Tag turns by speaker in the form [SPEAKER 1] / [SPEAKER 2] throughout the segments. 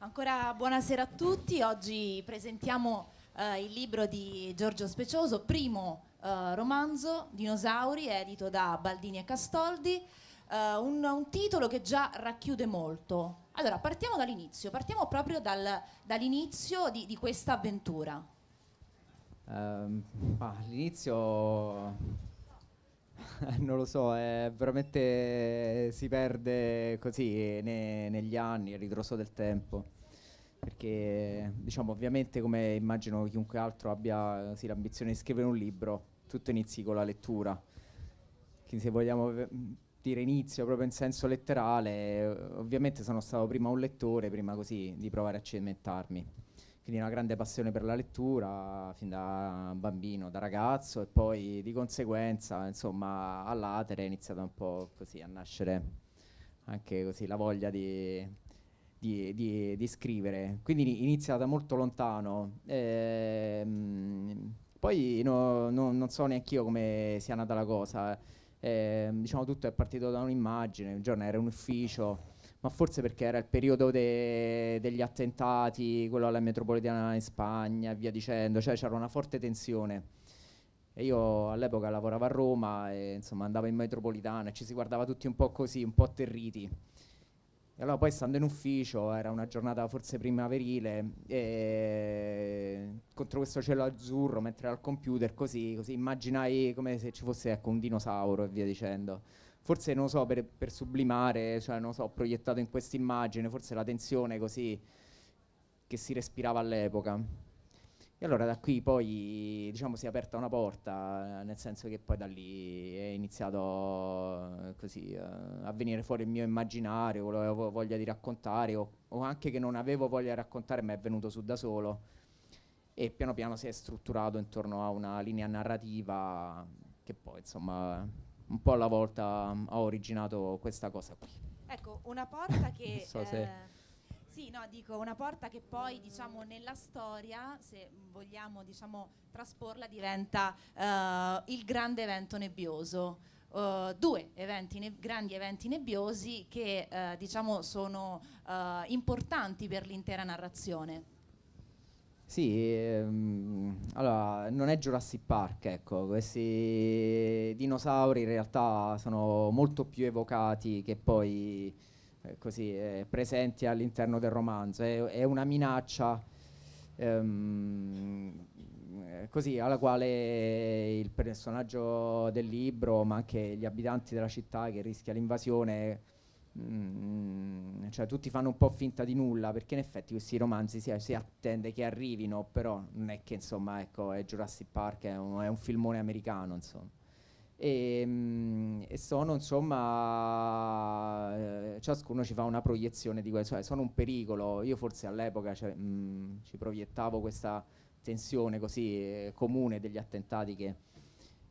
[SPEAKER 1] Ancora buonasera a tutti, oggi presentiamo eh, il libro di Giorgio Specioso, primo eh, romanzo, Dinosauri, edito da Baldini e Castoldi, eh, un, un, titolo che già racchiude molto. Allora, partiamo dall'inizio, partiamo proprio dal, dall'inizio di, di, questa avventura.
[SPEAKER 2] Um, ehm, ah, l'inizio non lo so, è veramente eh, si perde così eh, ne, negli anni, il ritroso del tempo. Perché, diciamo, ovviamente, come immagino chiunque altro abbia eh, sì, l'ambizione di scrivere un libro, tutto inizi con la lettura. Quindi, se vogliamo dire inizio proprio in senso letterale, ovviamente sono stato prima un lettore, prima così di provare a cimentarmi quindi una grande passione per la lettura fin da bambino, da ragazzo e poi di conseguenza insomma all'atere è iniziata un po' così a nascere anche così la voglia di, di, di, di scrivere, quindi inizia da molto lontano. Ehm, poi no, no, non so neanche io come sia nata la cosa, ehm, diciamo tutto è partito da un'immagine, un giorno era in ufficio ma forse perché era il periodo de degli attentati, quello alla metropolitana in Spagna e via dicendo, cioè c'era una forte tensione. E io all'epoca lavoravo a Roma e insomma andavo in metropolitana e ci si guardava tutti un po' così, un po' atterriti. E allora poi stando in ufficio, era una giornata forse primaverile, e contro questo cielo azzurro, mentre ero al computer così, così immaginai come se ci fosse ecco, un dinosauro e via dicendo forse non so, per, per sublimare, cioè non so, ho proiettato in questa immagine forse la tensione così che si respirava all'epoca. E allora da qui poi diciamo si è aperta una porta, nel senso che poi da lì è iniziato eh, così, eh, a venire fuori il mio immaginario, quello che avevo voglia di raccontare o, o anche che non avevo voglia di raccontare ma è venuto su da solo e piano piano si è strutturato intorno a una linea narrativa che poi insomma un po' alla volta mh, mm, ha originato questa cosa qui.
[SPEAKER 1] Ecco, una porta che... so eh, sì, no, dico, una porta che poi, diciamo, nella storia, se vogliamo, diciamo, trasporla, diventa eh, il grande evento nebbioso. Uh, due eventi ne- grandi eventi nebbiosi che, eh, diciamo, sono eh, importanti per l'intera narrazione.
[SPEAKER 2] Sì, ehm, allora non è Jurassic Park, ecco, questi dinosauri in realtà sono molto più evocati che poi eh, così, eh, presenti all'interno del romanzo, è, è una minaccia ehm, così, alla quale il personaggio del libro, ma anche gli abitanti della città che rischia l'invasione, Mm, cioè tutti fanno un po' finta di nulla perché in effetti questi romanzi si, si attende che arrivino però non è che insomma ecco è Jurassic Park è un, è un filmone americano insomma e, mm, e sono insomma eh, ciascuno ci fa una proiezione di questo cioè, sono un pericolo io forse all'epoca cioè, mm, ci proiettavo questa tensione così eh, comune degli attentati che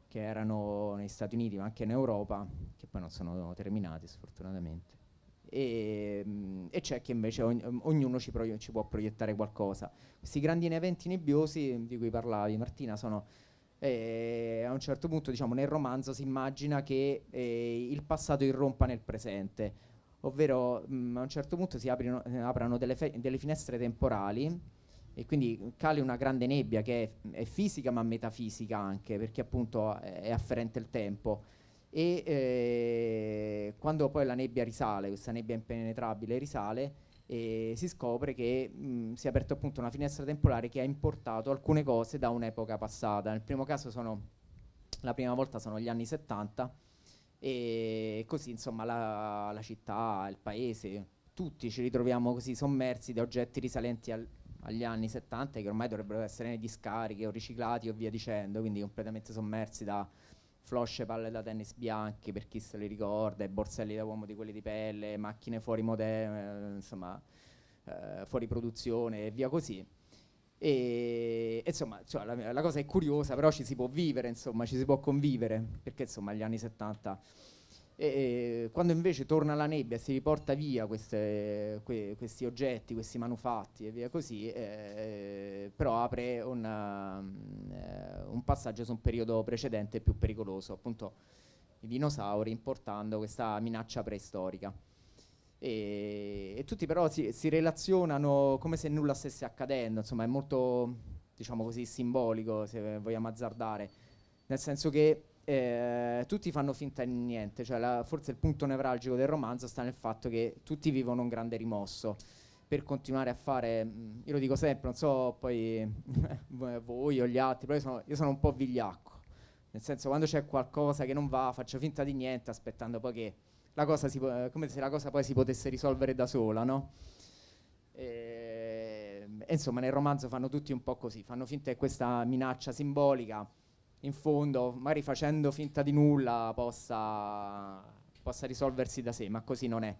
[SPEAKER 2] che erano negli Stati Uniti ma anche in Europa, che poi non sono terminati sfortunatamente. E, mm, e c'è che invece ogn- mm, ognuno ci, pro- ci, può proiettare qualcosa. Questi grandi eventi nebbiosi di cui parlavi Martina sono... Eh, a un certo punto diciamo, nel romanzo si immagina che eh, il passato irrompa nel presente, ovvero mh, mm, a un certo punto si aprino, aprono delle, fe- delle finestre temporali e quindi cali una grande nebbia che è, è, fisica ma metafisica anche perché appunto è afferente il tempo e eh, quando poi la nebbia risale, questa nebbia impenetrabile risale, eh, si scopre che mh, mm, si è aperta appunto una finestra temporale che ha importato alcune cose da un'epoca passata. Nel primo caso sono, la prima volta sono gli anni 70 e così insomma la, la città, il paese, tutti ci ritroviamo così sommersi da oggetti risalenti al, agli anni 70 che ormai dovrebbero essere nei discariche o riciclati o via dicendo, quindi completamente sommersi da flosce palle da tennis bianchi per chi se li ricorda, e borselli da uomo di quelli di pelle, macchine fuori modello, eh, insomma eh, fuori produzione e via così. E, insomma, cioè, la, la, cosa è curiosa, però ci si può vivere, insomma, ci si può convivere, perché insomma gli anni 70 e quando invece torna la nebbia e si riporta via queste, que, questi oggetti, questi manufatti e via così, eh, eh però apre una, eh, un passaggio su un periodo precedente più pericoloso, appunto i dinosauri importando questa minaccia preistorica. E, e tutti però si, si, relazionano come se nulla stesse accadendo, insomma è molto, diciamo così, simbolico se vogliamo azzardare, nel senso che eh, tutti fanno finta di niente, cioè la, forse il punto nevralgico del romanzo sta nel fatto che tutti vivono un grande rimosso per continuare a fare, mm, io lo dico sempre, non so poi voi o gli altri, però io sono, io sono un po' vigliacco, nel senso quando c'è qualcosa che non va faccio finta di niente aspettando poi che la cosa si, eh, come se la cosa poi si potesse risolvere da sola, no? Ehm, e, insomma nel romanzo fanno tutti un po' così, fanno finta che questa minaccia simbolica in fondo, magari facendo finta di nulla, possa, possa risolversi da sé, ma così non è.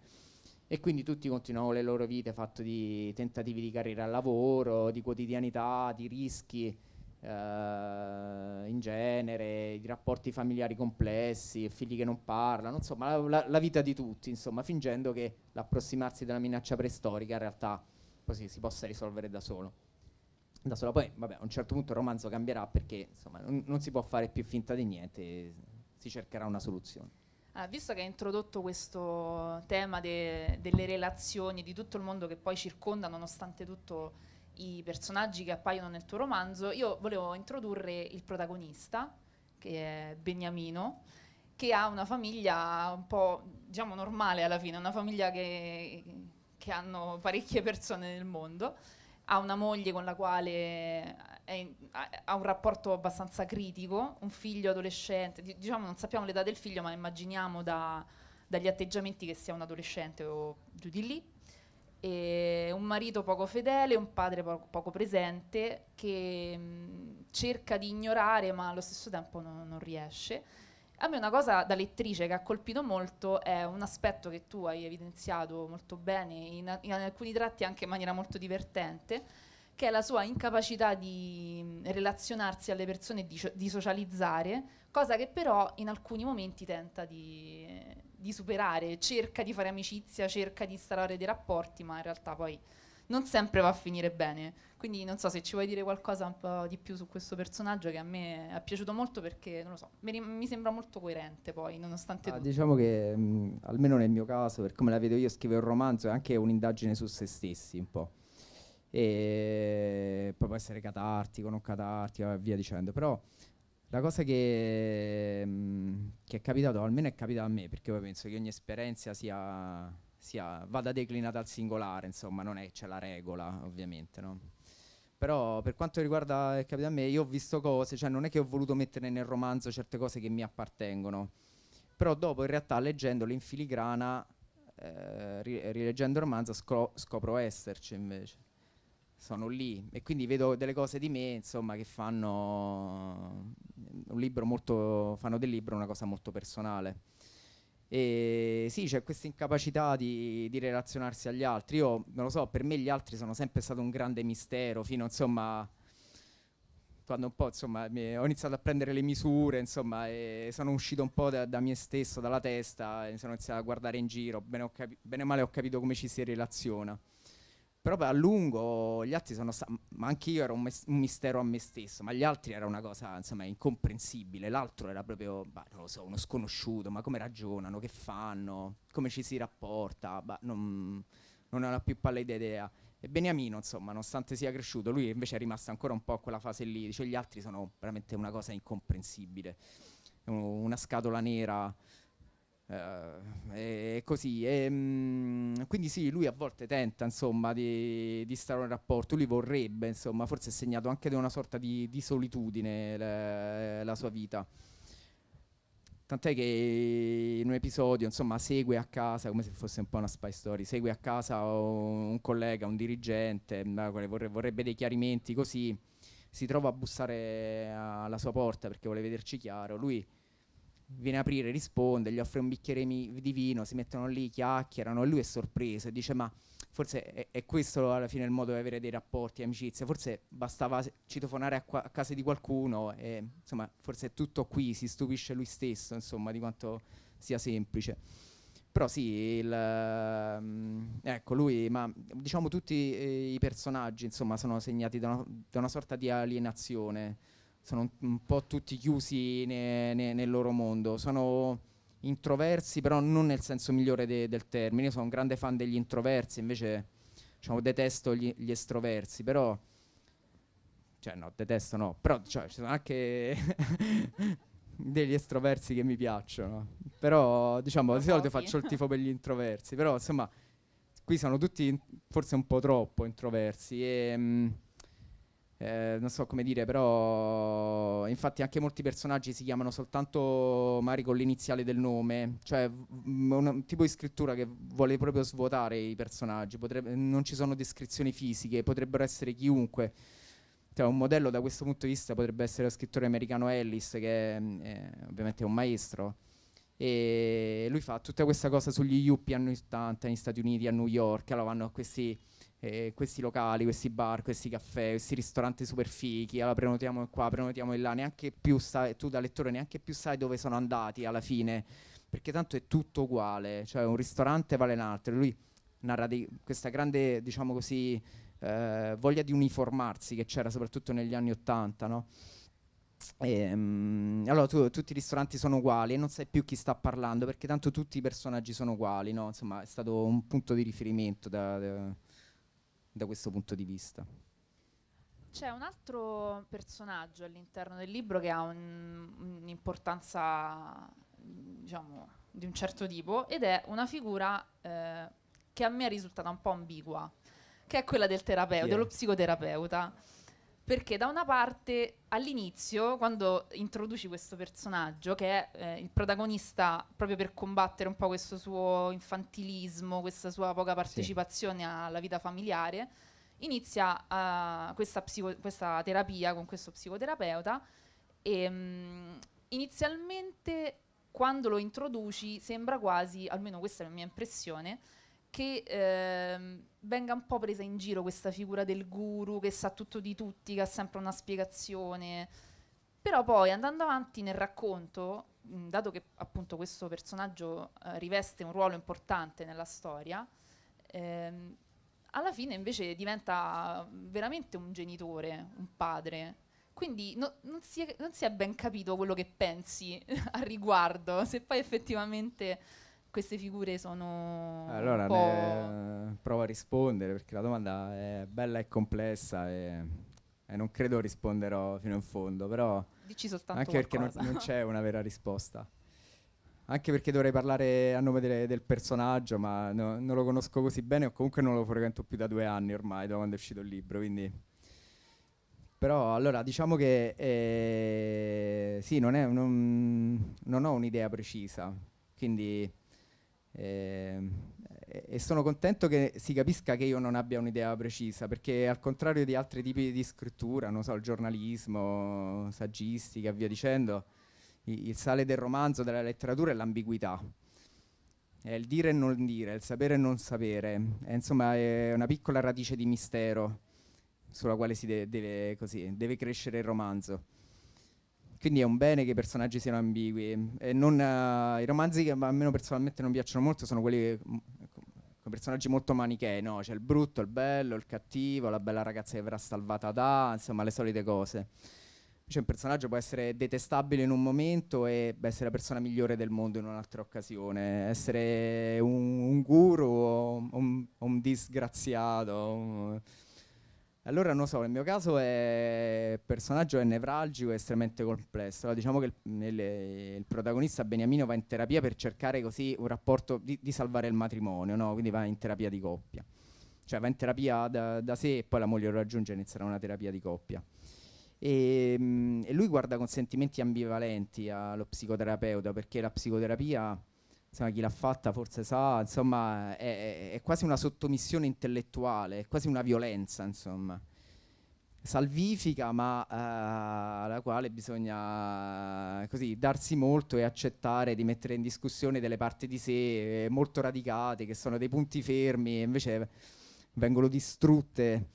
[SPEAKER 2] E quindi tutti continuano le loro vite fatte di tentativi di carriera al lavoro, di quotidianità, di rischi eh, in genere, di rapporti familiari complessi, figli che non parlano, insomma la, la, la vita di tutti, insomma, fingendo che l'approssimarsi della minaccia preistorica in realtà così si possa risolvere da solo da sola. Poi, vabbè, a un certo punto il romanzo cambierà perché insomma, non, non si può fare più finta di niente, si cercherà una soluzione.
[SPEAKER 3] Ah, visto che hai introdotto questo tema de- delle relazioni, di tutto il mondo che poi circonda, nonostante tutto, i personaggi che appaiono nel tuo romanzo, io volevo introdurre il protagonista, che è Beniamino, che ha una famiglia un po', diciamo, normale alla fine, una famiglia che, che hanno parecchie persone nel mondo ha una moglie con la quale in, ha, ha un rapporto abbastanza critico, un figlio adolescente, diciamo non sappiamo l'età del figlio ma immaginiamo da, dagli atteggiamenti che sia un adolescente o giù di lì, e un marito poco fedele, un padre poco, poco presente che mh, mm, cerca di ignorare ma allo stesso tempo non, non riesce a me una cosa da lettrice che ha colpito molto è un aspetto che tu hai evidenziato molto bene, in, in alcuni tratti anche in maniera molto divertente, che è la sua incapacità di mm, relazionarsi alle persone e di, di, socializzare, cosa che però in alcuni momenti tenta di, di superare, cerca di fare amicizia, cerca di instaurare dei rapporti, ma in realtà poi non sempre va a finire bene. Quindi non so se ci vuoi dire qualcosa un po' di più su questo personaggio che a me è piaciuto molto perché, non lo so, mi, sembra molto coerente poi, nonostante... Ah, diciamo
[SPEAKER 2] che mh, mm, almeno nel mio caso, per come la vedo io, scrivere un romanzo è anche un'indagine su se stessi un po'. E poi può essere catartico, non catartico e via dicendo, però la cosa che, mh, mm, che è capitata, almeno è capitato a me, perché poi penso che ogni esperienza sia sia, vada declinata al singolare, insomma, non è che c'è la regola, ovviamente, no? Però per quanto riguarda il eh, capito a me, io ho visto cose, cioè non è che ho voluto mettere nel romanzo certe cose che mi appartengono, però dopo in realtà leggendole in filigrana, eh, rileggendo il romanzo, scopro esserci invece. Sono lì e quindi vedo delle cose di me, insomma, che fanno mm, un libro molto, fanno del libro una cosa molto personale. E sì, c'è questa incapacità di, di, relazionarsi agli altri. Io non lo so, per me gli altri sono sempre stato un grande mistero, fino insomma. Quando un po' insomma, ho iniziato a prendere le misure, insomma, e sono uscito un po' da, da me stesso, dalla testa, e sono iniziato a guardare in giro, bene, capi- bene o male ho capito come ci si relaziona. Però a lungo gli altri sono stati, ma anch'io ero un, mes- un, mistero a me stesso, ma gli altri era una cosa insomma incomprensibile, l'altro era proprio, bah, non lo so, uno sconosciuto, ma come ragionano, che fanno, come ci si rapporta, bah, non, non ho la più pallida idea. E Beniamino, insomma, nonostante sia cresciuto, lui invece è rimasto ancora un po' a quella fase lì. Cioè, gli altri sono veramente una cosa incomprensibile. Una scatola nera Uh, eh, e eh, così e, ehm, mh, quindi sì lui a volte tenta insomma di, di stare un rapporto lui vorrebbe insomma forse è segnato anche da una sorta di, di solitudine la, la, sua vita tant'è che in un episodio insomma segue a casa come se fosse un po' una spy story segue a casa un collega un dirigente mm, vorre- vorrebbe dei chiarimenti così si trova a bussare alla sua porta perché vuole vederci chiaro lui viene a aprire, risponde, gli offre un bicchiere di vino, si mettono lì, chiacchierano, e lui è sorpreso e dice ma forse è, è, questo alla fine il modo di avere dei rapporti, amicizia, forse bastava citofonare a, qua, a casa di qualcuno e insomma forse è tutto qui, si stupisce lui stesso insomma di quanto sia semplice. Però sì, il, mm, ecco lui, ma diciamo tutti eh, i personaggi insomma sono segnati da una, da una sorta di alienazione sono un, un po' tutti chiusi ne, ne, nel loro mondo, sono introversi però non nel senso migliore de, del termine, Io sono un grande fan degli introversi, invece diciamo, detesto gli, gli estroversi, però cioè no, detesto no, però cioè, ci sono anche degli estroversi che mi piacciono, però diciamo di solito faccio il tifo per gli introversi, però insomma qui sono tutti forse un po' troppo introversi e ehm, mh, eh, non so come dire, però infatti anche molti personaggi si chiamano soltanto Mari con l'iniziale del nome, cioè un tipo di scrittura che vuole proprio svuotare i personaggi, Potrebbe, non ci sono descrizioni fisiche, potrebbero essere chiunque. Cioè, un modello da questo punto di vista potrebbe essere lo scrittore americano Ellis, che mm, è, eh, ovviamente è un maestro. E lui fa tutta questa cosa sugli yuppie anni 80 negli Stati Uniti, a New York, allora vanno a questi eh, questi locali, questi bar, questi caffè, questi ristoranti super fichi, allora prenotiamo qua, prenotiamo là, neanche più sai, tu da lettore neanche più sai dove sono andati alla fine, perché tanto è tutto uguale, cioè un ristorante vale un altro, lui narra di questa grande, diciamo così, eh, voglia di uniformarsi che c'era soprattutto negli anni Ottanta, no? E, um, allora tu, tutti i ristoranti sono uguali e non sai più chi sta parlando perché tanto tutti i personaggi sono uguali, no? Insomma è stato un punto di riferimento da, da da questo punto di vista.
[SPEAKER 3] C'è un altro personaggio all'interno del libro che ha un, un'importanza, diciamo, di un certo tipo ed è una figura eh, che a me è risultata un po' ambigua, che è quella del terapeuta, dello psicoterapeuta perché da una parte all'inizio, quando introduci questo personaggio, che è eh, il protagonista proprio per combattere un po' questo suo infantilismo, questa sua poca partecipazione sì. alla vita familiare, inizia uh, questa, psico- questa, terapia con questo psicoterapeuta e ehm, mh, inizialmente quando lo introduci sembra quasi, almeno questa è la mia impressione, che ehm, venga un po' presa in giro questa figura del guru che sa tutto di tutti, che ha sempre una spiegazione. Però poi andando avanti nel racconto, mh, dato che appunto questo personaggio eh, riveste un ruolo importante nella storia, ehm, alla fine invece diventa veramente un genitore, un padre. Quindi no, non, si è, non si è ben capito quello che pensi a riguardo, se poi effettivamente queste figure sono. Allora,
[SPEAKER 2] ne... provo a rispondere perché la domanda è bella e complessa e, e non credo risponderò fino in fondo, però.
[SPEAKER 3] Dici soltanto anche qualcosa. perché non, non,
[SPEAKER 2] c'è una vera risposta. Anche perché dovrei parlare a nome delle, del personaggio, ma no, non lo conosco così bene o comunque non lo frequento più da due anni ormai, da quando è uscito il libro, quindi... Però allora diciamo che eh, sì, non, è, non, non ho un'idea precisa, quindi eh, e sono contento che si capisca che io non abbia un'idea precisa, perché al contrario di altri tipi di scrittura, non so, il giornalismo, saggistica e via dicendo, il sale del romanzo, della letteratura è l'ambiguità. È il dire e non dire, il sapere e non sapere. È, insomma, è una piccola radice di mistero sulla quale si de- deve, così, deve crescere il romanzo. Quindi è un bene che i personaggi siano ambigui. Non, uh, I romanzi che a me personalmente non piacciono molto sono quelli che, mm, ecco, con personaggi molto manichei, no? C'è il brutto, il bello, il cattivo, la bella ragazza che verrà salvata da, insomma, le solite cose. Cioè, un personaggio può essere detestabile in un momento e essere la persona migliore del mondo in un'altra occasione, essere un, un guru o un, un disgraziato. Un, allora, non so, nel mio caso il personaggio è nevralgico e estremamente complesso. Allora, diciamo che il, il, il, protagonista Beniamino va in terapia per cercare così un rapporto di, di salvare il matrimonio, no? quindi va in terapia di coppia. Cioè va in terapia da, da sé e poi la moglie lo raggiunge e inizierà una terapia di coppia. E, ehm, mh, e lui guarda con sentimenti ambivalenti allo psicoterapeuta perché la psicoterapia insomma, chi l'ha fatta forse sa, insomma, è, è, quasi una sottomissione intellettuale, è quasi una violenza, insomma. Salvifica, ma eh, alla quale bisogna così darsi molto e accettare di mettere in discussione delle parti di sé eh, molto radicate, che sono dei punti fermi, e invece vengono distrutte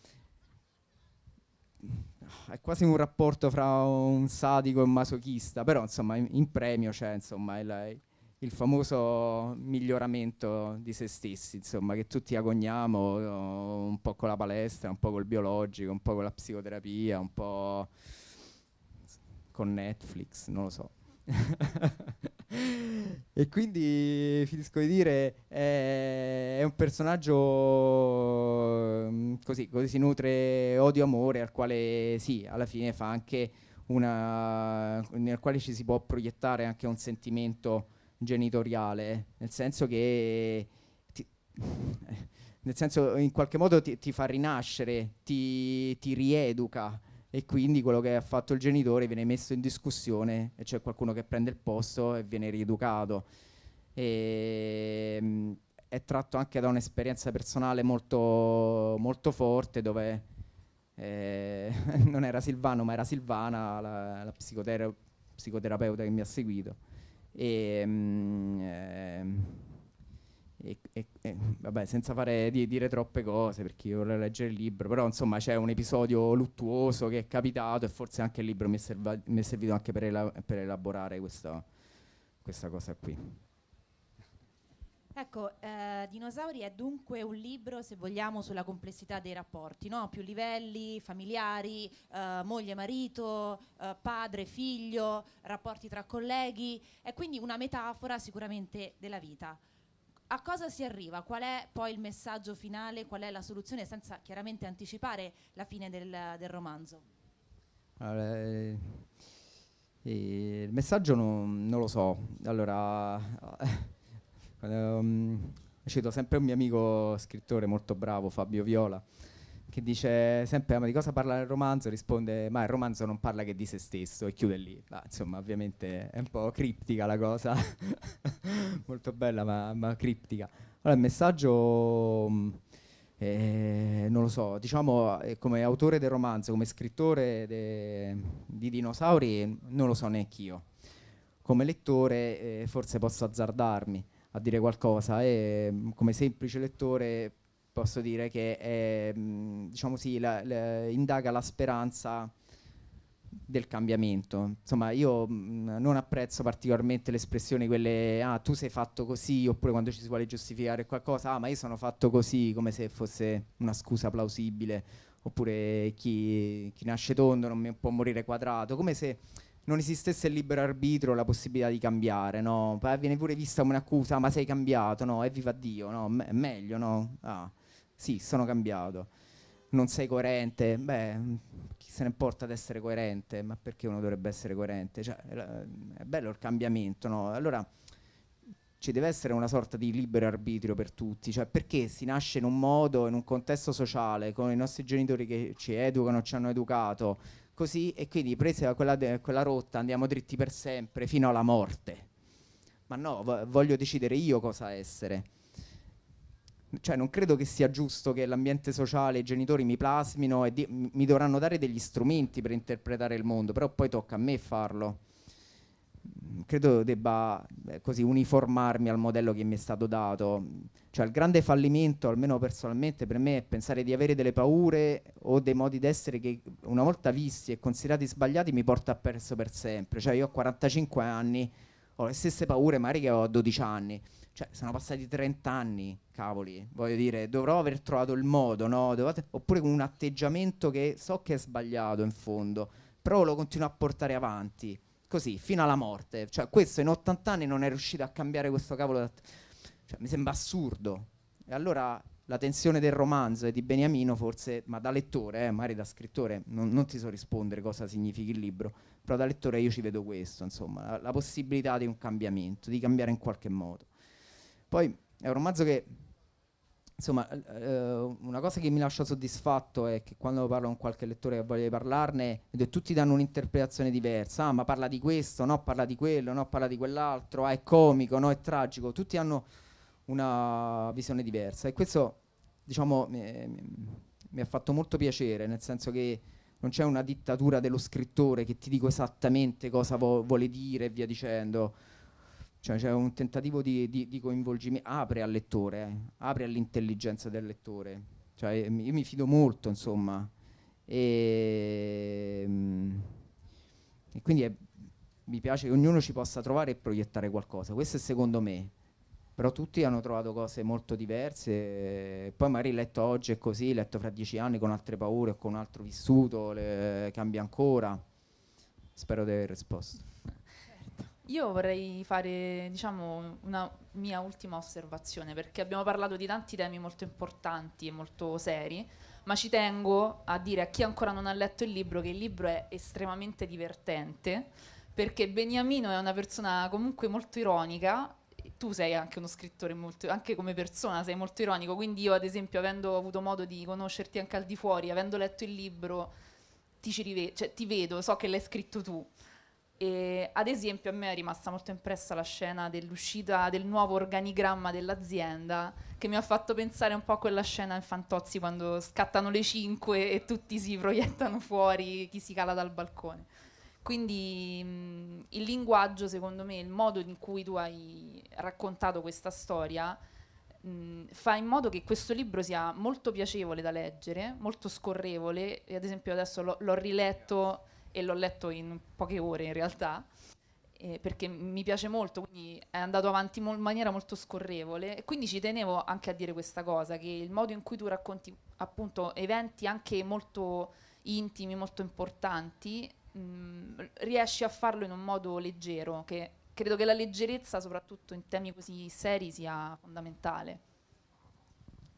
[SPEAKER 2] è quasi un rapporto fra un sadico e un masochista, però insomma in, in premio c'è insomma il, il famoso miglioramento di se stessi, insomma, che tutti agogniamo eh, un po' con la palestra, un po' col biologico, un po' con la psicoterapia, un po' con Netflix, non lo so. e quindi finisco di dire è, un personaggio mm, così, così si nutre odio amore al quale sì alla fine fa anche una nel quale ci si può proiettare anche un sentimento genitoriale, nel senso che ti, nel senso in qualche modo ti, ti fa rinascere, ti, ti, rieduca e quindi quello che ha fatto il genitore viene messo in discussione e c'è qualcuno che prende il posto e viene rieducato. E, ehm, mh, è tratto anche da un'esperienza personale molto, molto forte dove eh, non era Silvano ma era Silvana la, la psicotera- psicoterapeuta che mi ha seguito Mm, eh, e, e, e, vabbè, senza fare, di, dire troppe cose per chi vuole leggere il libro, però insomma c'è un episodio luttuoso che è capitato e forse anche il libro mi è, serva- mi è servito anche per, ela- per elaborare questa, questa cosa qui.
[SPEAKER 1] Ecco, eh, Dinosauri è dunque un libro, se vogliamo, sulla complessità dei rapporti, no? più livelli, familiari, eh, moglie-marito, eh, padre-figlio, rapporti tra colleghi, è quindi una metafora sicuramente della vita. A cosa si arriva? Qual è poi il messaggio finale? Qual è la soluzione? Senza chiaramente anticipare la fine del, del romanzo.
[SPEAKER 2] Allora, eh, eh il messaggio non, non lo so. Allora Um, ehm, cito sempre un mio amico scrittore molto bravo, Fabio Viola, che dice sempre ma di cosa parla il romanzo? Risponde ma il romanzo non parla che di se stesso e chiude lì. Ma, insomma, ovviamente è un po' criptica la cosa, molto bella ma, ma, criptica. Allora, il messaggio... Mh, eh, non lo so, diciamo eh, come autore del romanzo, come scrittore de, di dinosauri, non lo so neanche io. Come lettore eh, forse posso azzardarmi a dire qualcosa e mm, come semplice lettore posso dire che è, mm, diciamo sì, la, la, indaga la speranza del cambiamento. Insomma, io mh, mm, non apprezzo particolarmente l'espressione quelle ah tu sei fatto così oppure quando ci si vuole giustificare qualcosa, ah ma io sono fatto così come se fosse una scusa plausibile, oppure chi, chi nasce tondo non può morire quadrato, come se non esistesse il libero arbitrio, la possibilità di cambiare, no? Poi viene pure vista come un'accusa, ma sei cambiato, no? Evviva Dio, no? M- è meglio, no? Ah, sì, sono cambiato. Non sei coerente, beh, chi se ne importa ad essere coerente, ma perché uno dovrebbe essere coerente? Cioè, è bello il cambiamento, no? Allora ci deve essere una sorta di libero arbitrio per tutti, cioè perché si nasce in un modo, in un contesto sociale, con i nostri genitori che ci educano, ci hanno educato, così e quindi presa da quella, de- quella rotta andiamo dritti per sempre fino alla morte. Ma no, v- voglio decidere io cosa essere. Cioè non credo che sia giusto che l'ambiente sociale, i genitori mi plasmino e di- mi dovranno dare degli strumenti per interpretare il mondo, però poi tocca a me farlo credo debba eh, così uniformarmi al modello che mi è stato dato. Cioè il grande fallimento, almeno personalmente per me, è pensare di avere delle paure o dei modi d'essere che una volta visti e considerati sbagliati mi porta a perso per sempre. Cioè io ho 45 anni, ho le stesse paure magari che ho a 12 anni. Cioè, sono passati 30 anni, cavoli, voglio dire, dovrò aver trovato il modo, no? Dovate, oppure con un atteggiamento che so che è sbagliato in fondo, però lo continuo a portare avanti così, fino alla morte. Cioè, questo in 80 anni non è riuscito a cambiare questo cavolo. Cioè, mi sembra assurdo. E allora la tensione del romanzo e di Beniamino, forse, ma da lettore, eh, magari da scrittore, non, non, ti so rispondere cosa significhi il libro, però da lettore io ci vedo questo, insomma, la, la possibilità di un cambiamento, di cambiare in qualche modo. Poi è un romanzo che insomma, eh, una cosa che mi lascia soddisfatto è che quando parlo con qualche lettore che voglia parlarne, tutti danno un'interpretazione diversa. Ah, ma parla di questo, no, parla di quello, no, parla di quell'altro, ah, è comico, no, è tragico. Tutti hanno una visione diversa e questo, diciamo, mi ha fatto molto piacere, nel senso che non c'è una dittatura dello scrittore che ti dico esattamente cosa vo- vuole dire e via dicendo cioè c'è un tentativo di, di, di coinvolgimento, apre al lettore, eh, apre all'intelligenza del lettore. Cioè, io mi fido molto, insomma. E, ehm, e quindi è, mi piace che ognuno ci possa trovare e proiettare qualcosa. Questo è secondo me. Però tutti hanno trovato cose molto diverse. Poi magari letto oggi è così, letto fra dieci anni con altre paure o con un altro vissuto, le, cambia ancora. Spero di aver risposto.
[SPEAKER 3] Io vorrei fare, diciamo, una mia ultima osservazione, perché abbiamo parlato di tanti temi molto importanti e molto seri, ma ci tengo a dire a chi ancora non ha letto il libro che il libro è estremamente divertente, perché Beniamino è una persona comunque molto ironica, tu sei anche uno scrittore molto, anche come persona sei molto ironico, quindi io ad esempio avendo avuto modo di conoscerti anche al di fuori, avendo letto il libro, ti, ci rive- cioè, ti vedo, so che l'hai scritto tu. E, ad esempio a me è rimasta molto impressa la scena dell'uscita del nuovo organigramma dell'azienda che mi ha fatto pensare un po' a quella scena in Fantozzi quando scattano le 5 e tutti si proiettano fuori, chi si cala dal balcone. Quindi mh, mm, il linguaggio, secondo me, il modo in cui tu hai raccontato questa storia mh, mm, fa in modo che questo libro sia molto piacevole da leggere, molto scorrevole. E ad esempio adesso l'ho, l'ho riletto e l'ho letto in poche ore in realtà eh, perché mi piace molto, quindi è andato avanti in maniera molto scorrevole e quindi ci tenevo anche a dire questa cosa, che il modo in cui tu racconti appunto eventi anche molto intimi, molto importanti, mh, mm, riesci a farlo in un modo leggero, che credo che la leggerezza soprattutto in temi così seri sia fondamentale.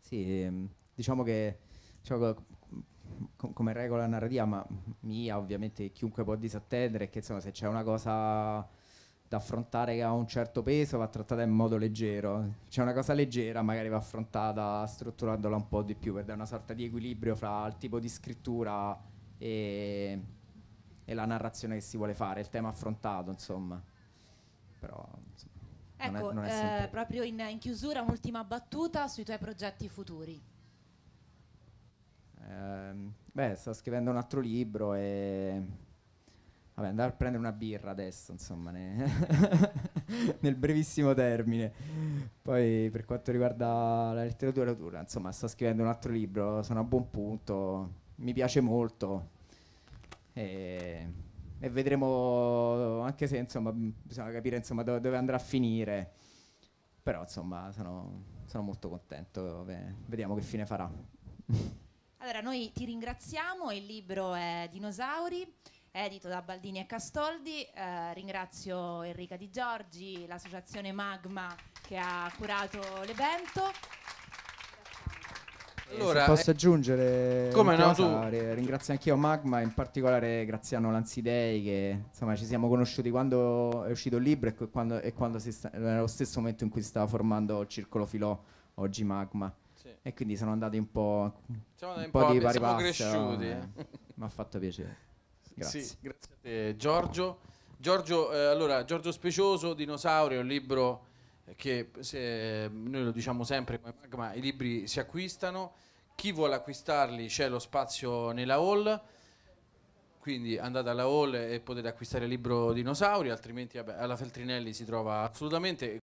[SPEAKER 2] Sì, ehm, diciamo che diciamo, com- come regola narrativa, ma mia ovviamente chiunque può disattendere, è che insomma se c'è una cosa da affrontare che ha un certo peso va trattata in modo leggero, c'è una cosa leggera magari va affrontata strutturandola un po' di più per dare una sorta di equilibrio fra il tipo di scrittura e, e la narrazione che si vuole fare, il tema affrontato insomma. Però, insomma Ecco, eh,
[SPEAKER 1] proprio in, in, chiusura un'ultima battuta sui tuoi progetti futuri.
[SPEAKER 2] Ehm, beh, sto scrivendo un altro libro e... Vabbè, andare a prendere una birra adesso, insomma, ne nel brevissimo termine. Poi per quanto riguarda la letteratura, insomma, sto scrivendo un altro libro, sono a buon punto, mi piace molto. E, e vedremo, anche se insomma, bisogna capire insomma, dove, dove, andrà a finire. Però insomma sono, sono molto contento, vediamo che fine farà.
[SPEAKER 1] Allora, noi ti ringraziamo, il libro è Dinosauri, edito da Baldini e Castoldi. Eh, ringrazio Enrica Di Giorgi, l'associazione Magma che ha curato l'evento.
[SPEAKER 3] Eh, allora, posso eh, aggiungere come no, tu...
[SPEAKER 2] ringrazio anch'io Magma, in particolare Graziano Lanzidei che insomma ci siamo conosciuti quando è uscito il libro e quando, e quando sta, nello stesso momento in cui si stava formando il Circolo Filò, oggi Magma. E quindi sono andati un po'. Siamo un, po', po di pari siamo cresciuti. Eh. Mi ha fatto piacere. Grazie. Sì, grazie a te, Giorgio. Giorgio, eh, allora, Giorgio Specioso, Dinosauri, è un libro che se, noi lo diciamo sempre come magma, i libri si acquistano. Chi vuole acquistarli c'è lo spazio nella hall quindi andate alla hall e potete acquistare il libro Dinosauri, altrimenti vabbè, alla Feltrinelli si trova assolutamente.